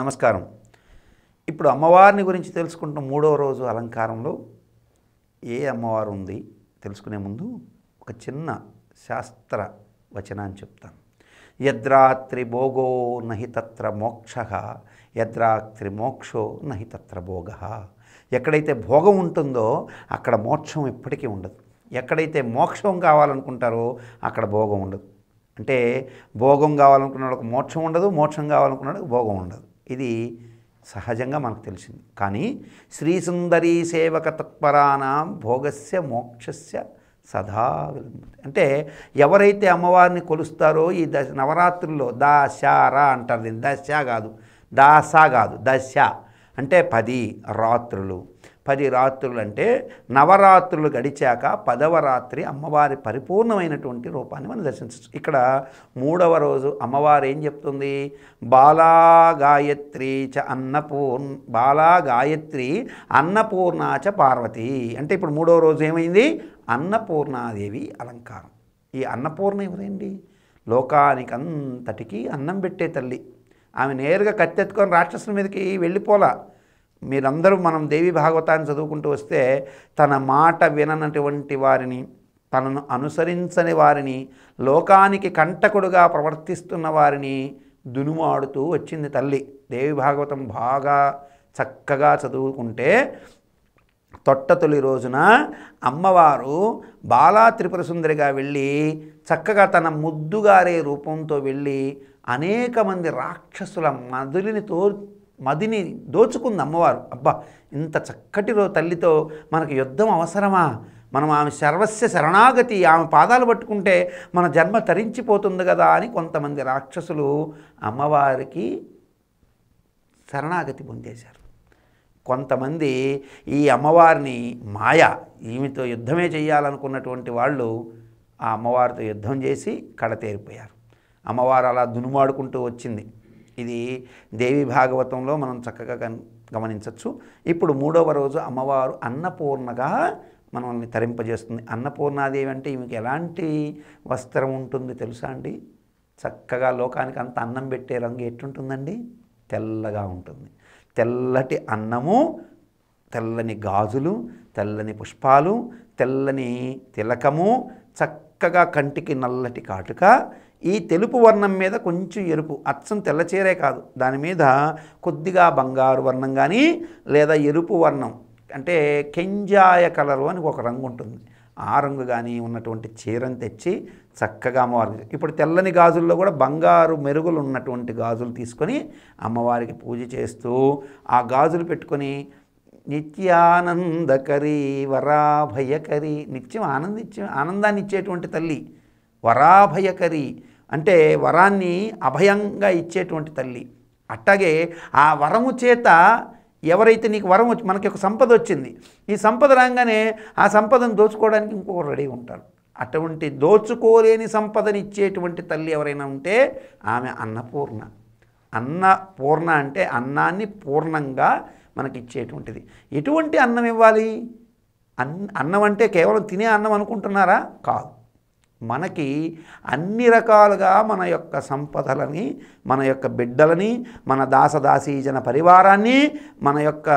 నమస్కారం ఇప్పుడు అమ్మవారిని గురించి తెలుసుకుంటున్న మూడో రోజు అలంకారంలో ఏ అమ్మవారు ఉంది తెలుసుకునే ముందు ఒక చిన్న శాస్త్ర వచనాన్ని చెప్తాను యద్రాత్రి భోగో నహి తత్ర మోక్ష యద్రాత్రి మోక్షో నహి తత్ర భోగ ఎక్కడైతే భోగం ఉంటుందో అక్కడ మోక్షం ఎప్పటికీ ఉండదు ఎక్కడైతే మోక్షం కావాలనుకుంటారో అక్కడ భోగం ఉండదు అంటే భోగం కావాలనుకున్నాడు ఒక మోక్షం ఉండదు మోక్షం కావాలనుకున్నాడు భోగం ఉండదు ఇది సహజంగా మనకు తెలిసింది కానీ శ్రీసుందరీ సేవక తత్పరానాం భోగస్య మోక్షస్య సదా అంటే ఎవరైతే అమ్మవారిని కొలుస్తారో ఈ దశ నవరాత్రుల్లో దాశారా అంటారు దీన్ని దశ కాదు దాసా కాదు దశ అంటే పది రాత్రులు పది రాత్రులు అంటే నవరాత్రులు గడిచాక పదవ రాత్రి అమ్మవారి పరిపూర్ణమైనటువంటి రూపాన్ని మనం దర్శించవచ్చు ఇక్కడ మూడవ రోజు అమ్మవారు ఏం చెప్తుంది బాలా గాయత్రి చ అన్నపూర్ణ బాలా గాయత్రి అన్నపూర్ణ చ పార్వతి అంటే ఇప్పుడు మూడవ రోజు ఏమైంది అన్నపూర్ణాదేవి అలంకారం ఈ అన్నపూర్ణ ఎవరండి అంతటికీ అన్నం పెట్టే తల్లి ఆమె నేరుగా కత్తెత్తుకొని రాక్షసుల మీదకి వెళ్ళిపోలా మీరందరూ మనం దేవి భాగవతాన్ని చదువుకుంటూ వస్తే తన మాట విననటువంటి వారిని తనను అనుసరించని వారిని లోకానికి కంటకుడుగా ప్రవర్తిస్తున్న వారిని దునుమాడుతూ వచ్చింది తల్లి దేవి భాగవతం బాగా చక్కగా చదువుకుంటే తొట్టతొలి రోజున అమ్మవారు బాలా త్రిపుర సుందరిగా వెళ్ళి చక్కగా తన ముద్దుగారే రూపంతో వెళ్ళి అనేక మంది రాక్షసుల మదులిని తో మదిని దోచుకుంది అమ్మవారు అబ్బా ఇంత చక్కటి తల్లితో మనకు యుద్ధం అవసరమా మనం ఆమె సర్వస్య శరణాగతి ఆమె పాదాలు పట్టుకుంటే మన జన్మ తరించిపోతుంది కదా అని కొంతమంది రాక్షసులు అమ్మవారికి శరణాగతి పొందేశారు కొంతమంది ఈ అమ్మవారిని మాయా ఈమెతో యుద్ధమే చేయాలనుకున్నటువంటి వాళ్ళు ఆ అమ్మవారితో యుద్ధం చేసి కడతేరిపోయారు అమ్మవారు అలా దునుమాడుకుంటూ వచ్చింది ఇది దేవి భాగవతంలో మనం చక్కగా గమనించవచ్చు ఇప్పుడు మూడవ రోజు అమ్మవారు అన్నపూర్ణగా మనల్ని తరింపజేస్తుంది అన్నపూర్ణాదేవి అంటే ఈమెకి ఎలాంటి వస్త్రం ఉంటుంది తెలుసా అండి చక్కగా లోకానికి అంత అన్నం పెట్టే రంగు ఎట్టుంటుందండి తెల్లగా ఉంటుంది తెల్లటి అన్నము తెల్లని గాజులు తెల్లని పుష్పాలు తెల్లని తిలకము చక్కగా కంటికి నల్లటి కాటుక ఈ తెలుపు వర్ణం మీద కొంచెం ఎరుపు అచ్చం చీరే కాదు దాని మీద కొద్దిగా బంగారు వర్ణం కానీ లేదా ఎరుపు వర్ణం అంటే కెంజాయ కలరు అని ఒక రంగు ఉంటుంది ఆ రంగు కానీ ఉన్నటువంటి చీరను తెచ్చి చక్కగా అమ్మవారికి ఇప్పుడు తెల్లని గాజుల్లో కూడా బంగారు మెరుగులు ఉన్నటువంటి గాజులు తీసుకొని అమ్మవారికి పూజ చేస్తూ ఆ గాజులు పెట్టుకొని నిత్యానందకరి వరాభయకరి నిత్యం ఆనందించే ఆనందాన్ని ఇచ్చేటువంటి తల్లి వరాభయకరి అంటే వరాన్ని అభయంగా ఇచ్చేటువంటి తల్లి అట్టాగే ఆ వరము చేత ఎవరైతే నీకు వరం వచ్చి మనకి ఒక సంపద వచ్చింది ఈ సంపద రాగానే ఆ సంపదను దోచుకోవడానికి ఇంకొకరు రెడీ ఉంటారు అటువంటి దోచుకోలేని సంపదని ఇచ్చేటువంటి తల్లి ఎవరైనా ఉంటే ఆమె అన్నపూర్ణ అన్నపూర్ణ అంటే అన్నాన్ని పూర్ణంగా మనకిచ్చేటువంటిది ఎటువంటి అన్నం ఇవ్వాలి అన్నం అంటే కేవలం తినే అన్నం అనుకుంటున్నారా కాదు మనకి అన్ని రకాలుగా మన యొక్క సంపదలని మన యొక్క బిడ్డలని మన దాసదాసీజన పరివారాన్ని మన యొక్క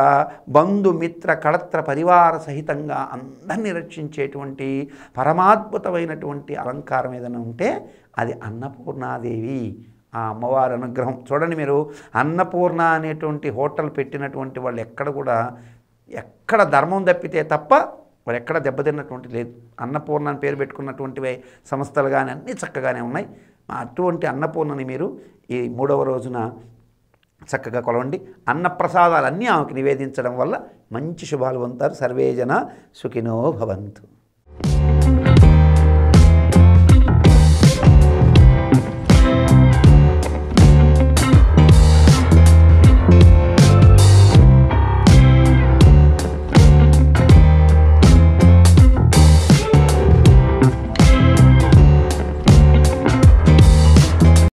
బంధుమిత్ర కడత్ర పరివార సహితంగా అందరినీ రక్షించేటువంటి పరమాద్భుతమైనటువంటి అలంకారం ఏదైనా ఉంటే అది అన్నపూర్ణాదేవి ఆ అమ్మవారి అనుగ్రహం చూడండి మీరు అన్నపూర్ణ అనేటువంటి హోటల్ పెట్టినటువంటి వాళ్ళు ఎక్కడ కూడా ఎక్కడ ధర్మం తప్పితే తప్ప మరి ఎక్కడ దెబ్బతిన్నటువంటి లేదు అన్నపూర్ణ అని పేరు పెట్టుకున్నటువంటివి సంస్థలు కానీ అన్నీ చక్కగానే ఉన్నాయి అటువంటి అన్నపూర్ణని మీరు ఈ మూడవ రోజున చక్కగా కొలవండి అన్నప్రసాదాలన్నీ ఆమెకు నివేదించడం వల్ల మంచి శుభాలు పొందుతారు సర్వేజన సుఖినో భవంతు